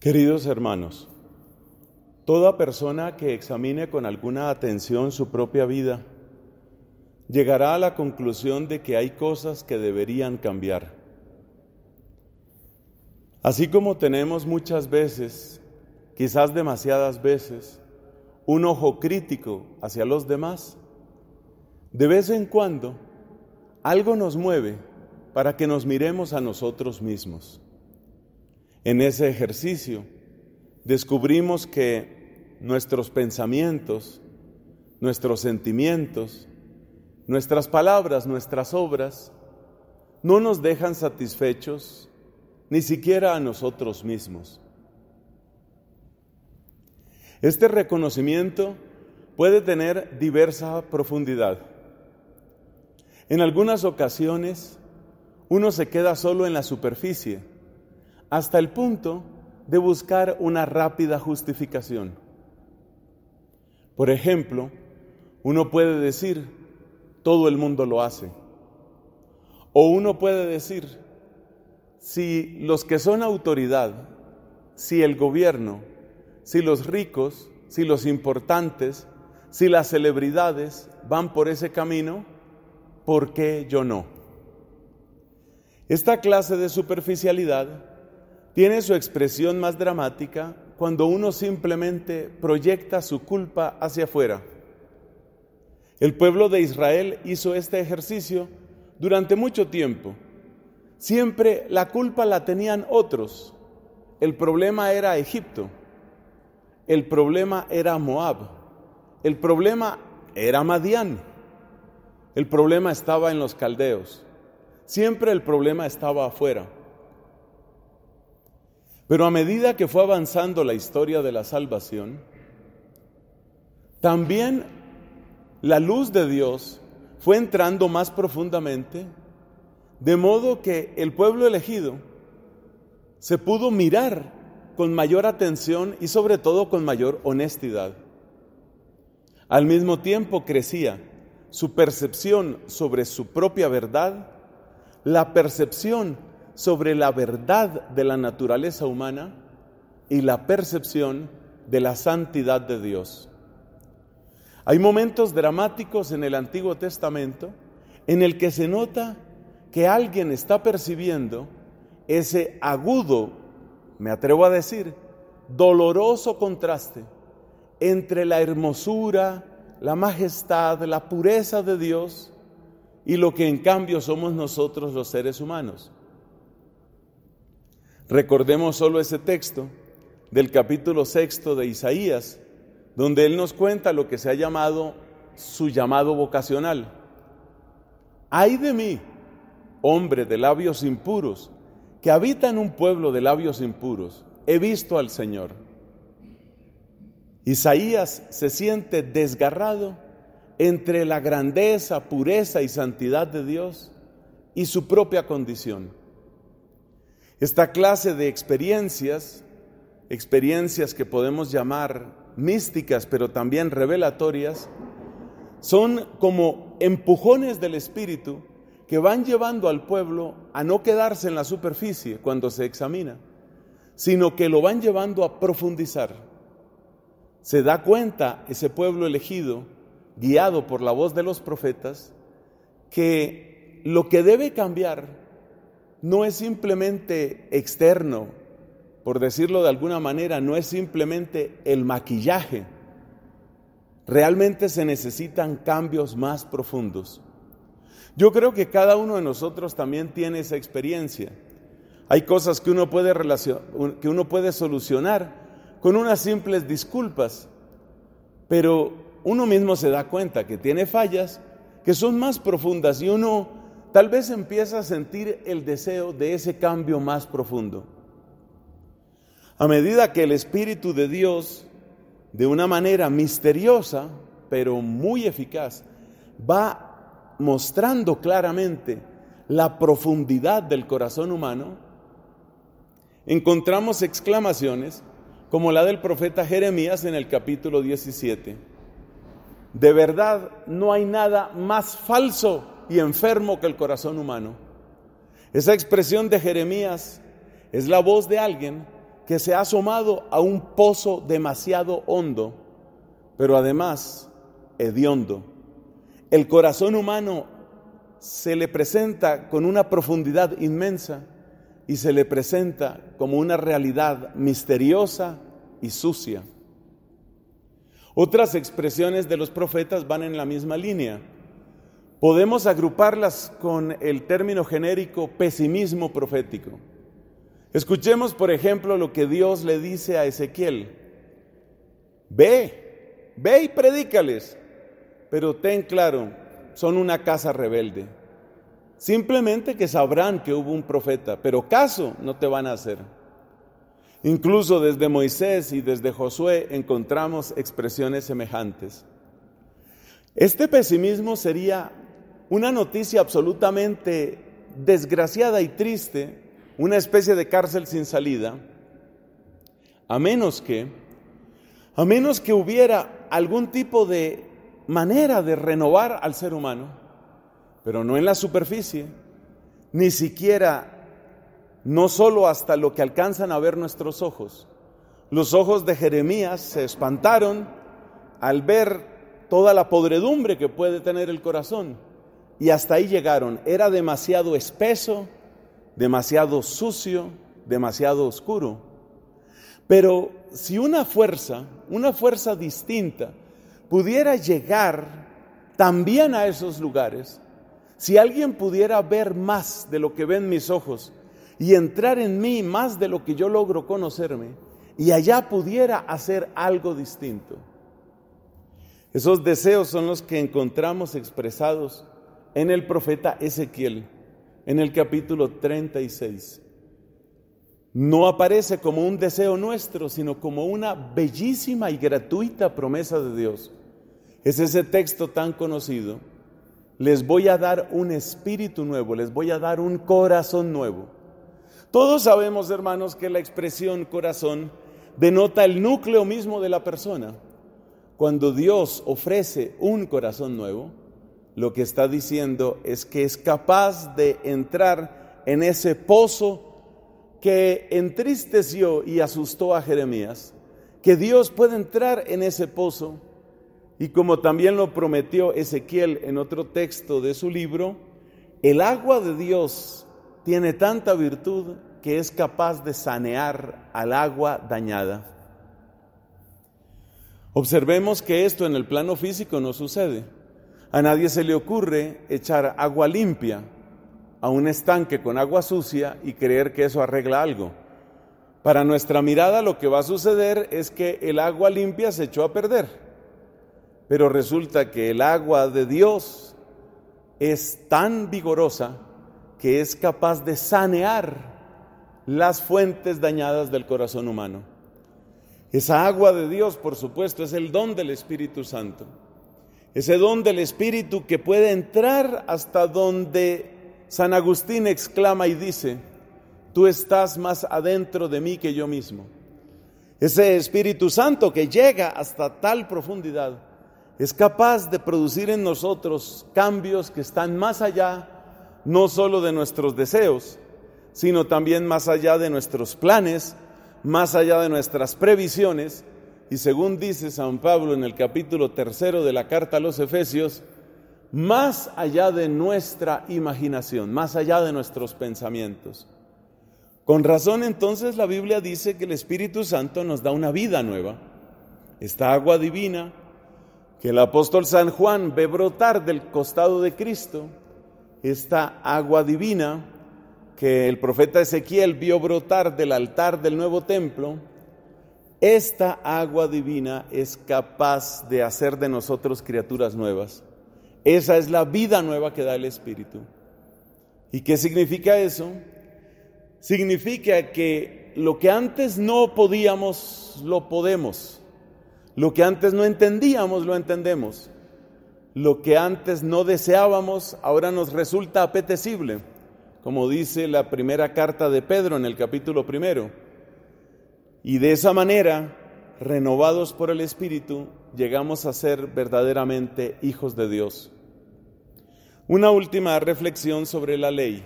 Queridos hermanos, toda persona que examine con alguna atención su propia vida llegará a la conclusión de que hay cosas que deberían cambiar. Así como tenemos muchas veces, quizás demasiadas veces, un ojo crítico hacia los demás, de vez en cuando algo nos mueve para que nos miremos a nosotros mismos. En ese ejercicio descubrimos que nuestros pensamientos, nuestros sentimientos, nuestras palabras, nuestras obras, no nos dejan satisfechos ni siquiera a nosotros mismos. Este reconocimiento puede tener diversa profundidad. En algunas ocasiones uno se queda solo en la superficie, hasta el punto de buscar una rápida justificación. Por ejemplo, uno puede decir, todo el mundo lo hace. O uno puede decir, si los que son autoridad, si el gobierno, si los ricos, si los importantes, si las celebridades van por ese camino, ¿por qué yo no? Esta clase de superficialidad tiene su expresión más dramática cuando uno simplemente proyecta su culpa hacia afuera. El pueblo de Israel hizo este ejercicio durante mucho tiempo. Siempre la culpa la tenían otros. El problema era Egipto. El problema era Moab. El problema era Madián. El problema estaba en los caldeos. Siempre el problema estaba afuera. Pero a medida que fue avanzando la historia de la salvación, también la luz de Dios fue entrando más profundamente, de modo que el pueblo elegido se pudo mirar con mayor atención y sobre todo con mayor honestidad. Al mismo tiempo crecía su percepción sobre su propia verdad, la percepción sobre la verdad de la naturaleza humana y la percepción de la santidad de Dios. Hay momentos dramáticos en el Antiguo Testamento en el que se nota que alguien está percibiendo ese agudo, me atrevo a decir, doloroso contraste entre la hermosura, la majestad, la pureza de Dios y lo que en cambio somos nosotros los seres humanos. Recordemos solo ese texto del capítulo sexto de Isaías, donde él nos cuenta lo que se ha llamado su llamado vocacional. Ay de mí, hombre de labios impuros, que habita en un pueblo de labios impuros, he visto al Señor. Isaías se siente desgarrado entre la grandeza, pureza y santidad de Dios y su propia condición. Esta clase de experiencias, experiencias que podemos llamar místicas, pero también revelatorias, son como empujones del Espíritu que van llevando al pueblo a no quedarse en la superficie cuando se examina, sino que lo van llevando a profundizar. Se da cuenta ese pueblo elegido, guiado por la voz de los profetas, que lo que debe cambiar no es simplemente externo, por decirlo de alguna manera, no es simplemente el maquillaje. Realmente se necesitan cambios más profundos. Yo creo que cada uno de nosotros también tiene esa experiencia. Hay cosas que uno puede, que uno puede solucionar con unas simples disculpas, pero uno mismo se da cuenta que tiene fallas que son más profundas y uno tal vez empieza a sentir el deseo de ese cambio más profundo. A medida que el Espíritu de Dios, de una manera misteriosa, pero muy eficaz, va mostrando claramente la profundidad del corazón humano, encontramos exclamaciones como la del profeta Jeremías en el capítulo 17. De verdad no hay nada más falso y enfermo que el corazón humano. Esa expresión de Jeremías es la voz de alguien que se ha asomado a un pozo demasiado hondo, pero además hediondo. El corazón humano se le presenta con una profundidad inmensa y se le presenta como una realidad misteriosa y sucia. Otras expresiones de los profetas van en la misma línea. Podemos agruparlas con el término genérico pesimismo profético. Escuchemos, por ejemplo, lo que Dios le dice a Ezequiel. Ve, ve y predícales, pero ten claro, son una casa rebelde. Simplemente que sabrán que hubo un profeta, pero caso no te van a hacer. Incluso desde Moisés y desde Josué encontramos expresiones semejantes. Este pesimismo sería una noticia absolutamente desgraciada y triste, una especie de cárcel sin salida, a menos que, a menos que hubiera algún tipo de manera de renovar al ser humano, pero no en la superficie, ni siquiera, no solo hasta lo que alcanzan a ver nuestros ojos. Los ojos de Jeremías se espantaron al ver toda la podredumbre que puede tener el corazón y hasta ahí llegaron. Era demasiado espeso, demasiado sucio, demasiado oscuro. Pero si una fuerza, una fuerza distinta, pudiera llegar también a esos lugares, si alguien pudiera ver más de lo que ven mis ojos y entrar en mí más de lo que yo logro conocerme, y allá pudiera hacer algo distinto. Esos deseos son los que encontramos expresados en el profeta Ezequiel, en el capítulo 36. No aparece como un deseo nuestro, sino como una bellísima y gratuita promesa de Dios. Es ese texto tan conocido. Les voy a dar un espíritu nuevo, les voy a dar un corazón nuevo. Todos sabemos, hermanos, que la expresión corazón denota el núcleo mismo de la persona. Cuando Dios ofrece un corazón nuevo, lo que está diciendo es que es capaz de entrar en ese pozo que entristeció y asustó a Jeremías, que Dios puede entrar en ese pozo y como también lo prometió Ezequiel en otro texto de su libro, el agua de Dios tiene tanta virtud que es capaz de sanear al agua dañada. Observemos que esto en el plano físico no sucede. A nadie se le ocurre echar agua limpia a un estanque con agua sucia y creer que eso arregla algo. Para nuestra mirada lo que va a suceder es que el agua limpia se echó a perder, pero resulta que el agua de Dios es tan vigorosa que es capaz de sanear las fuentes dañadas del corazón humano. Esa agua de Dios, por supuesto, es el don del Espíritu Santo. Ese don del Espíritu que puede entrar hasta donde San Agustín exclama y dice, tú estás más adentro de mí que yo mismo. Ese Espíritu Santo que llega hasta tal profundidad es capaz de producir en nosotros cambios que están más allá no solo de nuestros deseos, sino también más allá de nuestros planes, más allá de nuestras previsiones, y según dice San Pablo en el capítulo tercero de la carta a los Efesios, más allá de nuestra imaginación, más allá de nuestros pensamientos. Con razón entonces la Biblia dice que el Espíritu Santo nos da una vida nueva, esta agua divina que el apóstol San Juan ve brotar del costado de Cristo, esta agua divina que el profeta Ezequiel vio brotar del altar del nuevo templo, esta agua divina es capaz de hacer de nosotros criaturas nuevas. Esa es la vida nueva que da el Espíritu. ¿Y qué significa eso? Significa que lo que antes no podíamos, lo podemos. Lo que antes no entendíamos, lo entendemos. Lo que antes no deseábamos, ahora nos resulta apetecible, como dice la primera carta de Pedro en el capítulo primero y de esa manera, renovados por el Espíritu, llegamos a ser verdaderamente hijos de Dios. Una última reflexión sobre la ley.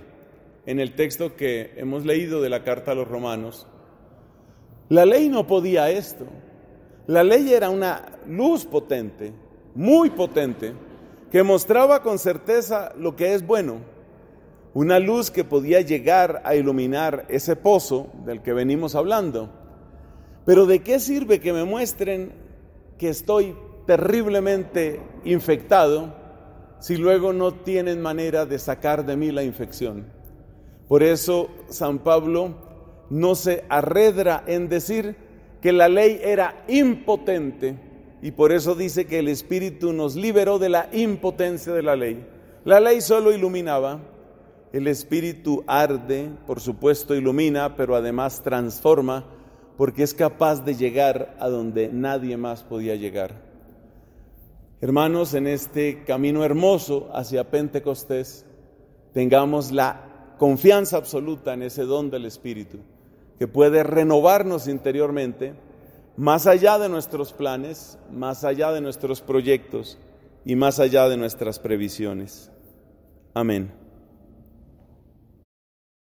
En el texto que hemos leído de la carta a los romanos, la ley no podía esto. La ley era una luz potente, muy potente, que mostraba con certeza lo que es bueno. Una luz que podía llegar a iluminar ese pozo del que venimos hablando pero ¿de qué sirve que me muestren que estoy terriblemente infectado si luego no tienen manera de sacar de mí la infección? Por eso San Pablo no se arredra en decir que la ley era impotente y por eso dice que el Espíritu nos liberó de la impotencia de la ley. La ley solo iluminaba, el Espíritu arde, por supuesto ilumina, pero además transforma porque es capaz de llegar a donde nadie más podía llegar. Hermanos, en este camino hermoso hacia Pentecostés, tengamos la confianza absoluta en ese don del Espíritu, que puede renovarnos interiormente, más allá de nuestros planes, más allá de nuestros proyectos y más allá de nuestras previsiones. Amén.